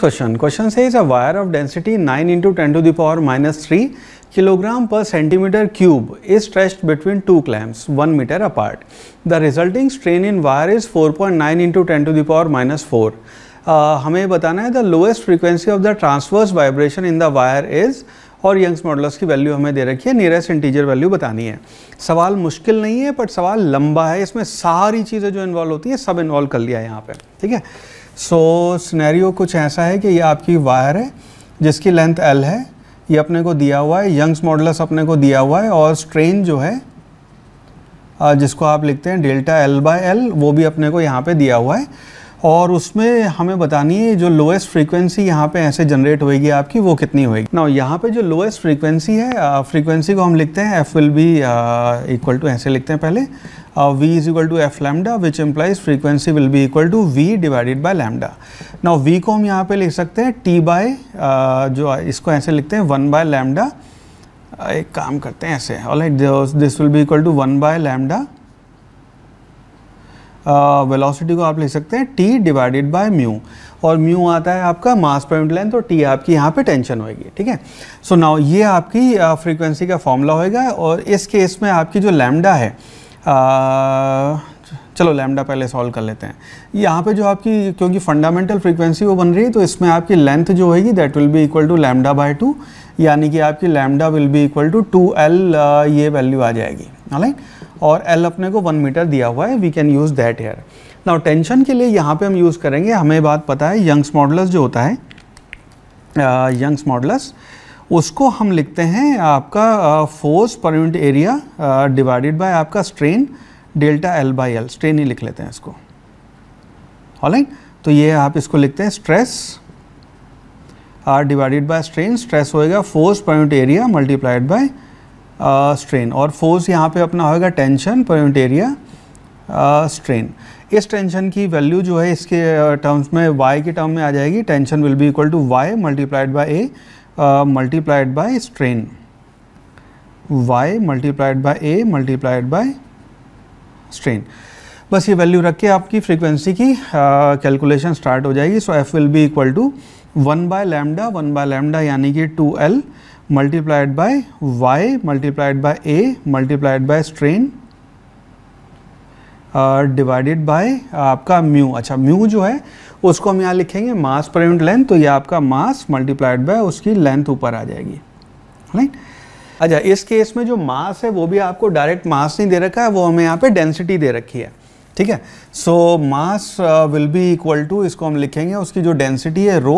Question question से is a wire of density nine into ten to the power minus three kilogram per centimetre cube is stressed between two clamps one metre apart the resulting strain in wire is four point nine into ten to the power minus four हमें बताना है the lowest frequency of the transverse vibration in the wire is और Young's models की value हमें दे रखी है nearest integer value बतानी है सवाल मुश्किल नहीं है बट सवाल लंबा है इसमें सारी चीज़ें जो इन्वॉल्व होती हैं सब इन्वॉल्व कर लिया है यहाँ पर ठीक है सो so, स्नैरियो कुछ ऐसा है कि ये आपकी वायर है जिसकी लेंथ एल है ये अपने को दिया हुआ है यंग्स मॉडल्स अपने को दिया हुआ है और स्ट्रेन जो है जिसको आप लिखते हैं डेल्टा एल बाय एल वो भी अपने को यहाँ पे दिया हुआ है और उसमें हमें बतानी है जो लोएस्ट फ्रीक्वेंसी यहाँ पे ऐसे जनरेट होएगी आपकी वो कितनी होएगी ना यहाँ पे जो लोएस्ट फ्रीक्वेंसी है फ्रीक्वेंसी uh, को हम लिखते हैं F will be equal to ऐसे लिखते हैं पहले V is equal to F lambda which implies frequency will be equal to V divided by lambda ना वी को हम यहाँ पे लिख सकते हैं टी बाय uh, जो इसको ऐसे लिखते हैं वन बाय लैमडा एक काम करते हैं ऐसे all this will be equal to one by lambda velocity को आप ले सकते हैं टी डिवाइडेड बाय म्यू और म्यू आता है आपका मास पर यूनिट लेंथ और टी आपकी यहाँ पे टेंशन होएगी ठीक है सो नाउ ये आपकी फ्रीक्वेंसी का फॉर्मूला होएगा और इस केस में आपकी जो लैम्डा है आ, चलो लैमडा पहले सॉल्व कर लेते हैं यहाँ पे जो आपकी क्योंकि फंडामेंटल फ्रीक्वेंसी वो बन रही है तो इसमें आपकी लेंथ जो होगी that will be equal to lambda by two यानी कि आपकी lambda will be equal to two L ये वैल्यू आ जाएगी राइट और एल अपने को वन मीटर दिया हुआ है we can use that here now tension के लिए यहाँ पर हम यूज़ करेंगे हमें बात पता है यंग्स मॉडल्स जो होता है यंग्स मॉडल्स उसको हम लिखते हैं आपका force per unit area divided by आपका strain uh, delta L by L strain ही लिख लेते हैं इसको ऑलाइट तो ये आप इसको लिखते हैं stress are divided by strain stress होएगा force point area multiplied by strain और फोर्स यहाँ पे अपना होएगा टेंशन पॉइंट एरिया स्ट्रेन इस टेंशन की वैल्यू जो है इसके टर्म्स uh, में वाई के टर्म में आ जाएगी tension will be equal to Y multiplied by A multiplied by strain Y multiplied by A multiplied by strain बस ये वैल्यू रख के आपकी फ्रीक्वेंसी की कैलकुलेशन स्टार्ट हो जाएगी so F will be equal to one by lambda one by lambda यानी कि two L multiplied by Y multiplied by A multiplied by strain divided by आपका म्यू अच्छा म्यू जो है उसको हम यहाँ लिखेंगे मास पर यूनिट लेंथ तो ये आपका मास मल्टीप्लाइड बाय उसकी लेंथ ऊपर आ जाएगी राइट अच्छा इस केस में जो मास है वो भी आपको डायरेक्ट मास नहीं दे रखा है वो हमें यहाँ पे डेंसिटी दे रखी है ठीक है so mass will be equal to इसको हम लिखेंगे उसकी जो डेंसिटी है रो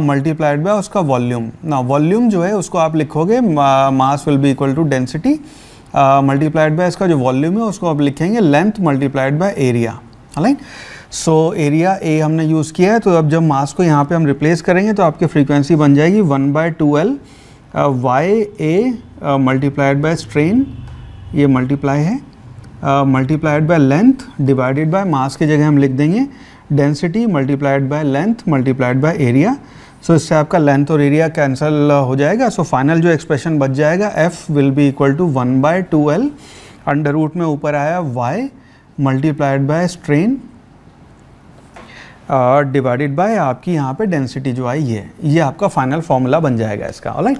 मल्टीप्लाइड बाय उसका वॉल्यूम ना वॉल्यूम जो है उसको आप लिखोगे uh, mass will be equal to density multiplied by इसका जो वॉल्यूम है उसको आप लिखेंगे length multiplied by area right so area A हमने यूज़ किया है तो अब जब मास को यहाँ पे हम रिप्लेस करेंगे तो आपकी फ्रीक्वेंसी बन जाएगी one by two L Y A multiplied by strain ये मल्टीप्लाई है multiplied by length divided by mass की जगह हम लिख देंगे density multiplied by length multiplied by area so इससे आपका लेंथ और एरिया कैंसल uh, हो जाएगा सो so, फाइनल जो एक्सप्रेशन बच जाएगा F will be equal to one by two L under root में ऊपर आया Y multiplied by strain divided bye आपकी यहाँ पे डेंसिटी जो आई है ये आपका फाइनल फॉर्मूला बन जाएगा इसका राइट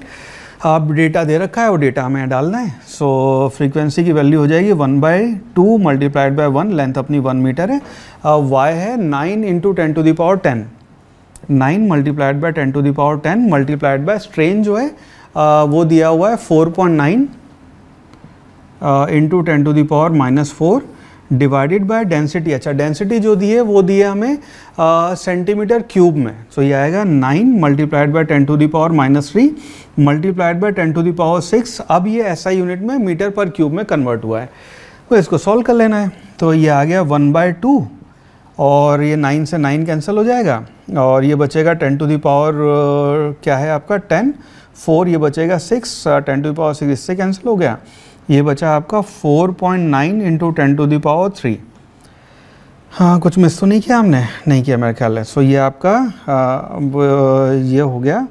आप डेटा दे रखा है वो डेटा हमें डालना है सो so, फ्रीक्वेंसी की वैल्यू हो जाएगी one by two multiplied by one length अपनी वन मीटर है वाई है nine into ten to the power ten nine multiplied by ten to the power ten multiplied by strain जो है uh, वो दिया हुआ है four point nine into ten to the power minus four divided by density अच्छा density जो दी है वो दी है हमें सेंटीमीटर क्यूब में सो so, ये आएगा nine multiplied by ten to power minus three multiplied by ten to power six अब ये ऐसा यूनिट में मीटर पर क्यूब में कन्वर्ट हुआ है तो इसको सॉल्व कर लेना है तो ये आ गया वन बाय टू और ये नाइन से नाइन कैंसिल हो जाएगा और ये बचेगा टेन टू पावर क्या है आपका टेन फोर ये बचेगा six ten to power six इससे कैंसिल हो गया ये बचा आपका 4.9 point nine into ten to the power three हाँ कुछ मिस तो नहीं किया हमने नहीं किया मेरे ख्याल है सो ये आपका आ, ये हो गया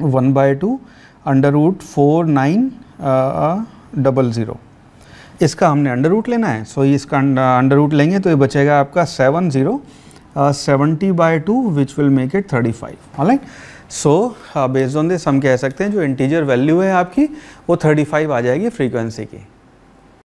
one by two under root four nine double zero इसका हमने अंडर रूट लेना है सो इसका अंडर रूट लेंगे तो ये बचेगा आपका seven zero uh, 70 by 2 which will make it 35 alright. So based on this हम कह सकते हैं जो इंटीजर वैल्यू है आपकी वो 35 आ जाएगी फ्रीक्वेंसी की